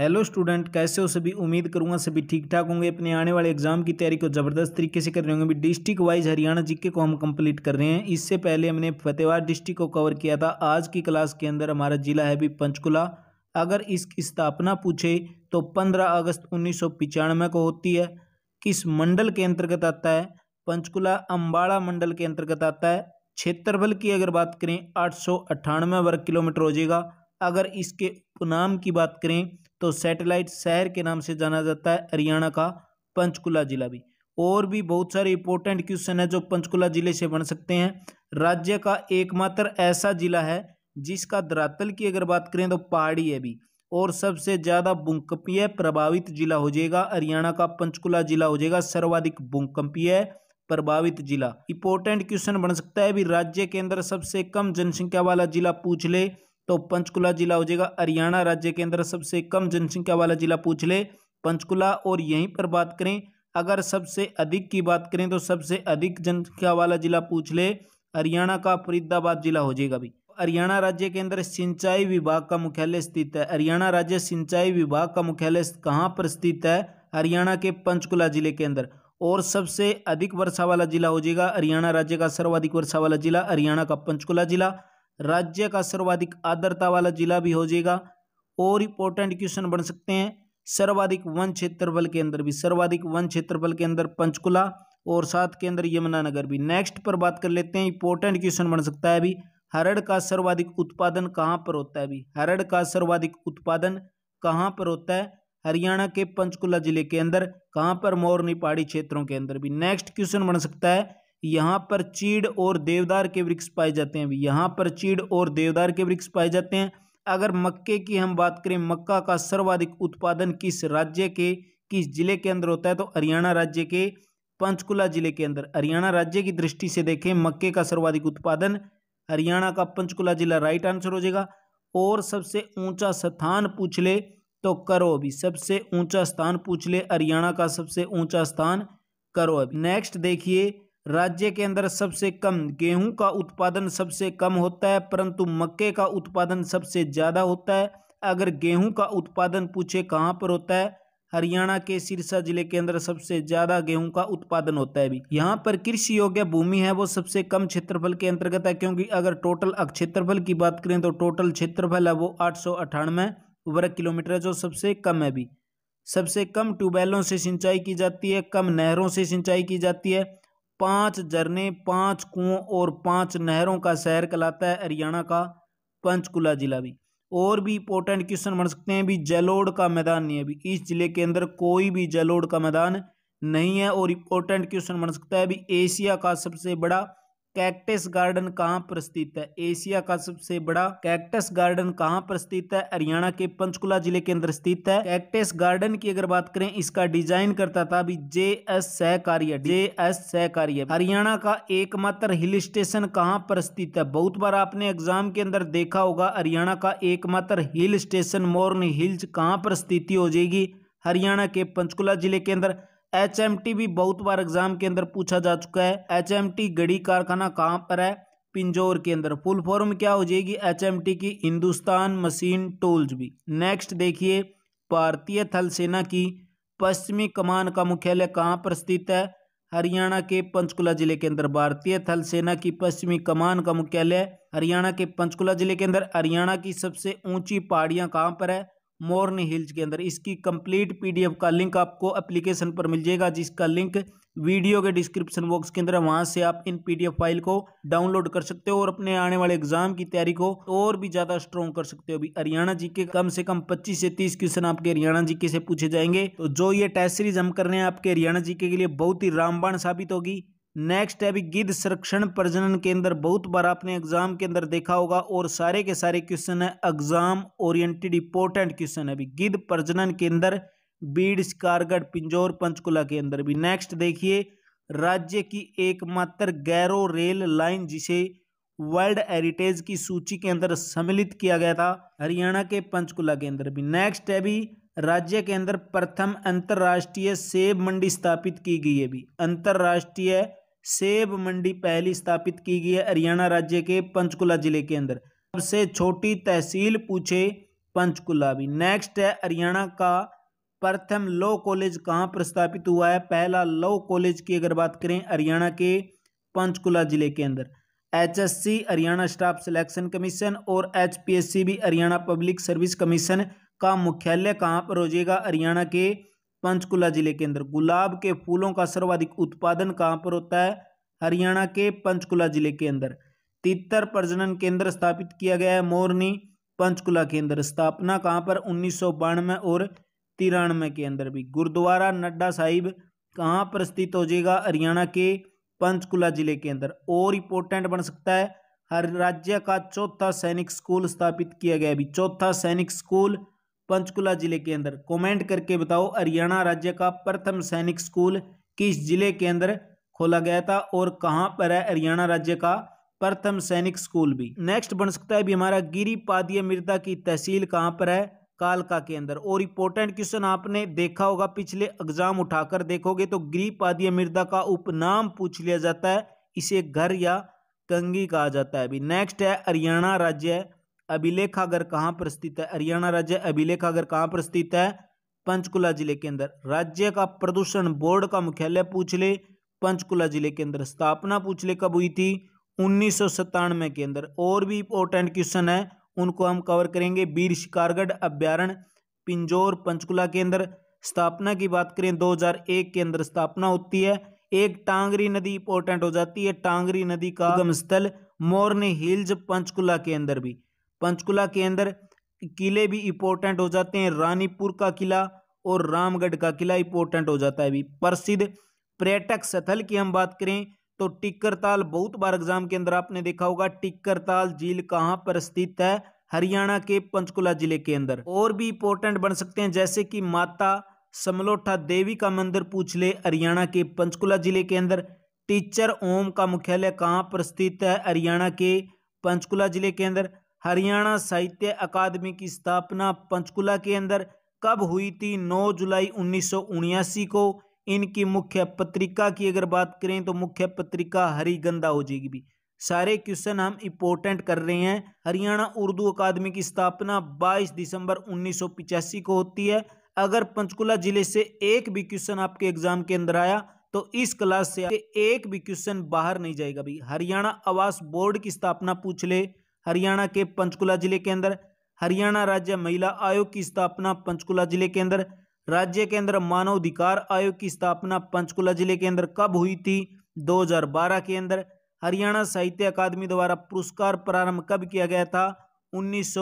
hello student कैसे हो सभी उम्मीद करूंगा सभी ठीक ठाक होंगे अपने आने वाले एग्जाम की तैयारी को ज़बरदस्त तरीके से कर रहे होंगे अभी डिस्ट्रिक्ट वाइज हरियाणा जीके को हम कंप्लीट कर रहे हैं इससे पहले हमने फतेहाबाद डिस्ट्रिक्ट को कवर किया था आज की क्लास के अंदर हमारा जिला है अभी पंचकुला अगर इसकी स्थापना पूछे तो पंद्रह अगस्त उन्नीस को होती है किस मंडल के अंतर्गत आता है पंचकुला अम्बाड़ा मंडल के अंतर्गत आता है क्षेत्रफल की अगर बात करें आठ वर्ग किलोमीटर हो जाएगा अगर इसके उपनाम की बात करें तो सैटेलाइट शहर के नाम से जाना जाता है हरियाणा का पंचकुला जिला भी और भी बहुत सारे इंपॉर्टेंट क्वेश्चन है जो पंचकुला जिले से बन सकते हैं राज्य का एकमात्र ऐसा जिला है जिसका धरातल की अगर बात करें तो पहाड़ी है भी और सबसे ज़्यादा भूकंपीय प्रभावित जिला हो जाएगा हरियाणा का पंचकुला जिला हो जाएगा सर्वाधिक भूकंपीय प्रभावित जिला इंपॉर्टेंट क्वेश्चन बन सकता है भी राज्य के अंदर सबसे कम जनसंख्या वाला जिला पूछ ले तो पंचकुला जिला हो जाएगा हरियाणा राज्य के अंदर सबसे कम जनसंख्या वाला जिला पूछ ले पंचकुला और यहीं पर बात करें अगर सबसे अधिक की बात करें तो सबसे अधिक जनसंख्या वाला जिला पूछ ले हरियाणा का फरीदाबाद जिला हो जाएगा भी हरियाणा राज्य के अंदर सिंचाई विभाग का मुख्यालय स्थित है हरियाणा राज्य सिंचाई विभाग का मुख्यालय कहाँ पर स्थित है हरियाणा के पंचकुला जिले के अंदर और सबसे अधिक वर्षा वाला जिला हो जाएगा हरियाणा राज्य का सर्वाधिक वर्षा वाला जिला हरियाणा का पंचकुला जिला राज्य का सर्वाधिक आर्द्रता वाला जिला भी हो जाएगा और इंपॉर्टेंट क्वेश्चन बन सकते हैं सर्वाधिक वन क्षेत्रफल के अंदर भी सर्वाधिक वन क्षेत्रफल के अंदर पंचकुला और साथ के अंदर यमुनानगर भी नेक्स्ट पर बात कर लेते हैं इंपॉर्टेंट क्वेश्चन बन सकता है अभी हरड़ का सर्वाधिक उत्पादन कहाँ पर होता है अभी हरड़ का सर्वाधिक उत्पादन कहाँ पर होता है हरियाणा के पंचकुला जिले के अंदर कहाँ पर मोरनी पहाड़ी क्षेत्रों के अंदर भी नेक्स्ट क्वेश्चन बन सकता है यहाँ पर चीड़ और देवदार के वृक्ष पाए जाते हैं यहाँ पर चीड़ और देवदार के वृक्ष पाए जाते हैं अगर मक्के की हम बात करें मक्का का सर्वाधिक उत्पादन किस राज्य के किस जिले के अंदर होता है तो हरियाणा राज्य के पंचकुला जिले के अंदर हरियाणा राज्य की दृष्टि से देखें मक्के का सर्वाधिक उत्पादन हरियाणा का पंचकुला जिला राइट आंसर हो जाएगा और सबसे ऊंचा स्थान पूछ ले तो करो अभी सबसे ऊंचा स्थान पूछ ले हरियाणा का सबसे ऊंचा स्थान करो अभी नेक्स्ट देखिए राज्य के अंदर सबसे कम गेहूं का उत्पादन सबसे कम होता है परंतु मक्के का उत्पादन सबसे ज़्यादा होता है अगर गेहूं का उत्पादन पूछे कहाँ पर होता है हरियाणा के सिरसा जिले के अंदर सबसे ज़्यादा गेहूं का उत्पादन होता है भी यहाँ पर कृषि योग्य भूमि है वो सबसे कम क्षेत्रफल के अंतर्गत है क्योंकि अगर टोटल क्षेत्रफल की बात करें तो टोटल क्षेत्रफल है वो आठ सौ अठानवे वर्ग किलोमीटर है जो सबसे कम है भी सबसे कम ट्यूबवेलों से सिंचाई की जाती है कम नहरों से सिंचाई की जाती है पांच झरने पांच कुओं और पांच नहरों का शहर कहलाता है हरियाणा का पंचकुला जिला भी और भी इंपॉर्टेंट क्वेश्चन बन सकते हैं भी जलोड़ का मैदान नहीं है अभी इस जिले के अंदर कोई भी जलोड़ का मैदान नहीं है और इंपॉर्टेंट क्वेश्चन बन सकता है भी एशिया का सबसे बड़ा कैक्टस गार्डन कहाँ पर स्थित है एशिया का सबसे बड़ा कैक्टस गार्डन कहाँ पर स्थित है हरियाणा के पंचकुला जिले के अंदर स्थित है कैक्टस गार्डन की अगर बात करें इसका डिजाइन करता था अभी जे एस सहकार्य जे एस सहकार्य हरियाणा का एकमात्र हिल स्टेशन कहाँ पर स्थित है बहुत बार आपने एग्जाम के अंदर देखा होगा हरियाणा का एकमात्र हिल स्टेशन मोर्न हिल्स कहाँ पर स्थिति हो जाएगी हरियाणा के पंचकुला जिले के अंदर एच एम टी भी बहुत बार एग्जाम के अंदर पूछा जा चुका है एच एम टी गढ़ी कारखाना कहाँ पर है पिंजौर के अंदर फुल फॉर्म क्या हो जाएगी एच एम टी की हिंदुस्तान मशीन टूल्स भी नेक्स्ट देखिए भारतीय थल सेना की पश्चिमी कमान का मुख्यालय कहाँ पर स्थित है हरियाणा के पंचकुला जिले के अंदर भारतीय थल सेना की पश्चिमी कमान का मुख्यालय हरियाणा के पंचकुला जिले के अंदर हरियाणा की सबसे ऊंची पहाड़ियां कहाँ पर है मोर्न हिल्स के अंदर इसकी कंप्लीट पीडीएफ का लिंक आपको एप्लीकेशन पर मिल जाएगा जिसका लिंक वीडियो के डिस्क्रिप्शन बॉक्स के अंदर है वहाँ से आप इन पीडीएफ फाइल को डाउनलोड कर सकते हो और अपने आने वाले एग्जाम की तैयारी को और भी ज़्यादा स्ट्रॉन्ग कर सकते हो अभी हरियाणा जी के कम से कम 25 से 30 क्वेश्चन आपके हरियाणा जी के से पूछे जाएंगे तो जो ये टेस्ट सीरीज हम कर रहे हैं आपके हरियाणा जी के लिए बहुत ही रामबाण साबित होगी नेक्स्ट है अभी गिद्ध संरक्षण प्रजनन केंद्र बहुत बार आपने एग्जाम के अंदर देखा होगा और सारे के सारे क्वेश्चन है एग्जाम ओरिएंटेड इंपॉर्टेंट क्वेश्चन है अभी गिद्ध प्रजनन केंद्र बीड्स कारगढ़ पिंजौर पंचकुला के अंदर भी नेक्स्ट देखिए राज्य की एकमात्र गैरो रेल लाइन जिसे वर्ल्ड हेरिटेज की सूची के अंदर सम्मिलित किया गया था हरियाणा के पंचकुला के अंदर भी नेक्स्ट है भी राज्य के अंदर प्रथम अंतर्राष्ट्रीय सेब मंडी स्थापित की गई है भी अंतर्राष्ट्रीय सेब मंडी पहली स्थापित की गई है हरियाणा राज्य के पंचकुला जिले के अंदर सबसे छोटी तहसील पूछे पंचकुला भी नेक्स्ट है हरियाणा का प्रथम लॉ कॉलेज कहाँ स्थापित हुआ है पहला लॉ कॉलेज की अगर बात करें हरियाणा के पंचकुला जिले के अंदर HSC Haryana staff selection commission और एचपीएससी भी हरियाणा पब्लिक सर्विस कमीशन का मुख्यालय कहाँ पर हो जाएगा हरियाणा के पंचकुला जिले के अंदर गुलाब के फूलों का सर्वाधिक उत्पादन कहाँ पर होता है हरियाणा के पंचकुला जिले के अंदर तितर प्रजनन केंद्र स्थापित किया गया है मोरनी पंचकुला के अंदर स्थापना कहाँ पर उन्नीस और तिरानवे के अंदर भी गुरुद्वारा नड्डा साहिब कहाँ पर स्थित हो जाएगा हरियाणा के पंचकुला जिले के अंदर और इम्पोर्टेंट बन सकता है हर राज्य का चौथा सैनिक स्कूल स्थापित किया गया अभी चौथा सैनिक स्कूल पंचकुला जिले के अंदर कमेंट करके बताओ हरियाणा राज्य का प्रथम सैनिक स्कूल किस जिले के अंदर खोला गया था और कहां पर है हरियाणा राज्य का प्रथम सैनिक स्कूल भी नेक्स्ट बन सकता है भी हमारा गिरिपादीय मृदा की तहसील कहां पर है कालका के अंदर और इंपॉर्टेंट क्वेश्चन आपने देखा होगा पिछले एग्जाम उठाकर देखोगे तो गिरिपादीय मृदा का उपनाम पूछ लिया जाता है इसे घर या कंगी कहा जाता है अभी नेक्स्ट है हरियाणा राज्य अभिलेखागर कहाँ पर स्थित है हरियाणा राज्य अभिलेखागर कहाँ पर स्थित है पंचकुला जिले के अंदर राज्य का प्रदूषण बोर्ड का मुख्यालय पूछ ले पंचकुला जिले के अंदर स्थापना पूछ ले कब हुई थी उन्नीस के अंदर और भी इंपॉर्टेंट क्वेश्चन है उनको हम कवर करेंगे बीर शिकारगढ़ अभ्यारण पिंजौर पंचकुला के अंदर स्थापना की बात करें 2001 के अंदर स्थापना होती है एक टांगरी नदी इंपोर्टेंट हो जाती है टांगरी नदी का स्थल मोरनी हिल्स पंचकुला के अंदर भी पंचकुला के अंदर किले भी इंपॉर्टेंट हो जाते हैं रानीपुर का किला और रामगढ़ का किला इंपॉर्टेंट हो जाता है अभी प्रसिद्ध पर्यटक स्थल की हम बात करें तो टिक्करताल बहुत बार एग्जाम के अंदर आपने देखा होगा टिक्करताल झील कहाँ पर स्थित है हरियाणा के पंचकुला जिले के अंदर और भी इंपॉर्टेंट बन सकते हैं जैसे कि माता समलोठा देवी का मंदिर पूछ ले हरियाणा के पंचकुला जिले के अंदर टीचर ओम का मुख्यालय कहाँ पर स्थित है हरियाणा के पंचकुला जिले के अंदर हरियाणा साहित्य अकादमी की स्थापना पंचकुला के अंदर कब हुई थी 9 जुलाई उन्नीस को इनकी मुख्य पत्रिका की अगर बात करें तो मुख्य पत्रिका हरिगंधा हो जाएगी भी सारे क्वेश्चन हम इम्पोर्टेंट कर रहे हैं हरियाणा उर्दू अकादमी की स्थापना 22 दिसंबर उन्नीस को होती है अगर पंचकुला जिले से एक भी क्वेश्चन आपके एग्जाम के अंदर आया तो इस क्लास से एक भी क्वेश्चन बाहर नहीं जाएगा भाई हरियाणा आवास बोर्ड की स्थापना पूछ ले हरियाणा के पंचकुला जिले के अंदर हरियाणा राज्य महिला आयोग की स्थापना पंचकुला जिले के अंदर राज्य के अंदर मानवाधिकार आयोग की स्थापना पंचकुला जिले के अंदर कब हुई थी 2012 के अंदर हरियाणा साहित्य अकादमी द्वारा पुरस्कार प्रारंभ कब किया गया था उन्नीस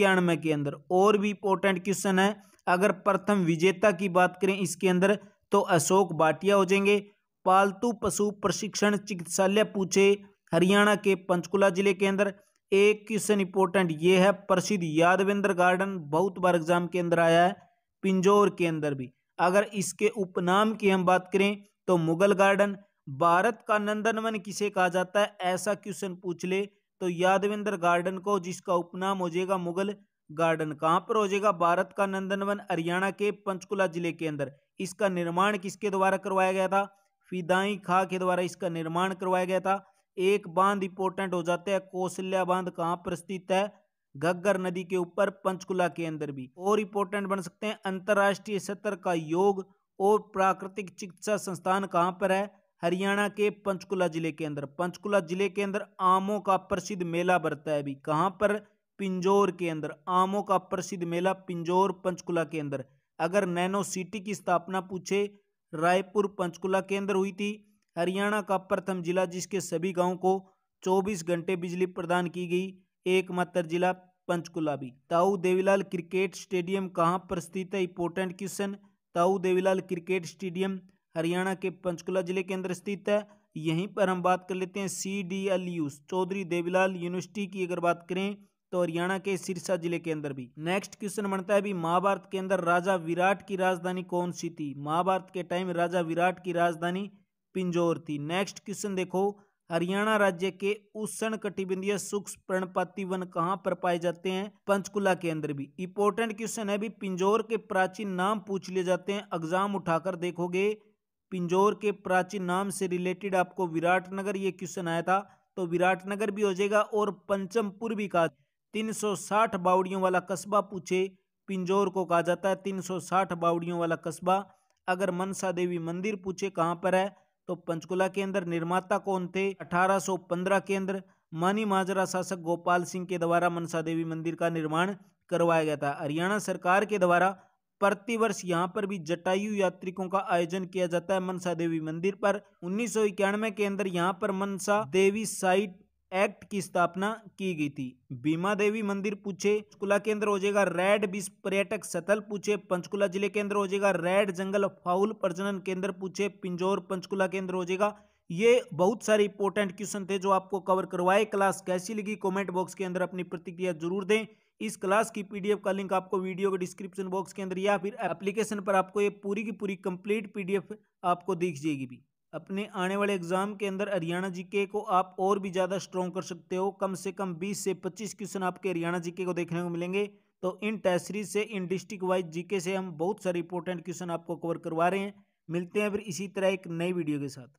के अंदर और भी इंपोर्टेंट क्वेश्चन है अगर प्रथम विजेता की बात करें इसके अंदर तो अशोक बाटिया हो जाएंगे पालतू पशु प्रशिक्षण चिकित्सालय पूछे हरियाणा के पंचकुला जिले के अंदर एक क्वेश्चन इंपॉर्टेंट ये है प्रसिद्ध यादवेंद्र गार्डन बहुत बार एग्जाम के अंदर आया है पिंजौर के अंदर भी अगर इसके उपनाम की हम बात करें तो मुगल गार्डन भारत का नंदनवन किसे कहा जाता है ऐसा क्वेश्चन पूछ ले तो यादवेंद्र गार्डन को जिसका उपनाम हो जाएगा मुगल गार्डन कहाँ पर हो जाएगा भारत का नंदनवन हरियाणा के पंचकुला जिले के अंदर इसका निर्माण किसके द्वारा करवाया गया था फिदाई खा के द्वारा इसका निर्माण करवाया गया था एक बांध इंपोर्टेंट हो जाता है कौशल्या बांध कहाँ पर स्थित है गग्गर नदी के ऊपर पंचकुला के अंदर भी और इंपोर्टेंट बन सकते हैं अंतर्राष्ट्रीय सत्र का योग और प्राकृतिक चिकित्सा संस्थान कहाँ पर है हरियाणा के पंचकुला जिले के अंदर पंचकुला जिले के अंदर आमों का प्रसिद्ध मेला बढ़ता है अभी कहाँ पर पिंजौर के अंदर आमों का प्रसिद्ध मेला पिंजौर पंचकुला के अंदर अगर नैनो सिटी की स्थापना पूछे रायपुर पंचकुला के अंदर हुई थी हरियाणा का प्रथम जिला जिसके सभी गाँव को चौबीस घंटे बिजली प्रदान की गई एकमात्र जिला पंचकुला भी ताऊ देवीलाल क्रिकेट स्टेडियम कहाँ पर स्थित है इंपोर्टेंट क्वेश्चन ताऊ देवीलाल क्रिकेट स्टेडियम हरियाणा के पंचकुला जिले के अंदर स्थित है यहीं पर हम बात कर लेते हैं C D L U Chaudhary Devilal university की अगर बात करें तो हरियाणा के सिरसा जिले के अंदर भी नेक्स्ट क्वेश्चन बनता है भी महाभारत के अंदर राजा विराट की राजधानी कौन सी थी महाभारत के टाइम राजा विराट की राजधानी पिंजौर थी नेक्स्ट क्वेश्चन देखो हरियाणा राज्य के उष्ण कटिबंधीय सूक्ष्म पर्णपाती वन कहाँ पर पाए जाते हैं पंचकुला के अंदर भी इंपॉर्टेंट क्वेश्चन है भी पिंजौर के प्राचीन नाम पूछ लिए जाते हैं एग्जाम उठाकर देखोगे पिंजौर के प्राचीन नाम से रिलेटेड आपको नगर ये क्वेश्चन आया था तो विराट नगर भी हो जाएगा और पंचमपुर भी कहा तीन सौ साठ बावड़ियों वाला कस्बा पूछे पिंजौर को कहा जाता है तीन सौ साठ बावड़ियों वाला कस्बा अगर मनसा देवी मंदिर पूछे कहाँ पर है तो पंचकुला के अंदर निर्माता कौन थे 1815 के अंदर मानी माजरा शासक गोपाल सिंह के द्वारा मनसा देवी मंदिर का निर्माण करवाया गया था हरियाणा सरकार के द्वारा प्रतिवर्ष यहाँ पर भी जटायु यात्रिकों का आयोजन किया जाता है मनसा देवी मंदिर पर उन्नीस के अंदर यहाँ पर मनसा देवी साइट एक्ट की स्थापना की गई थी बीमा देवी मंदिर पूछे पंचकुला केंद्र हो जाएगा रेड बीस पर्यटक स्थल पूछे पंचकुला जिले केंद्र हो जाएगा रेड जंगल फाउल प्रजनन केंद्र पूछे पिंजौर पंचकुला केंद्र हो जाएगा ये बहुत सारे इंपॉर्टेंट क्वेश्चन थे जो आपको कवर करवाए क्लास कैसी लगी कमेंट बॉक्स के अंदर अपनी प्रतिक्रिया जरूर दें इस क्लास की पीडीएफ का लिंक आपको वीडियो के डिस्क्रिप्शन बॉक्स के अंदर या फिर एप्लीकेशन पर आपको ये पूरी की पूरी कंप्लीट पीडीएफ आपको दिख जाएगी भी अपने आने वाले एग्ज़ाम के अंदर हरियाणा जीके को आप और भी ज़्यादा स्ट्रॉन्ग कर सकते हो कम से कम 20 से 25 क्वेश्चन आपके हरियाणा जीके को देखने को मिलेंगे तो इन टेस्ट सीरीज से इन डिस्ट्रिक्ट वाइज जीके से हम बहुत सारे इंपॉर्टेंट क्वेश्चन आपको कवर करवा रहे हैं मिलते हैं फिर इसी तरह एक नई वीडियो के साथ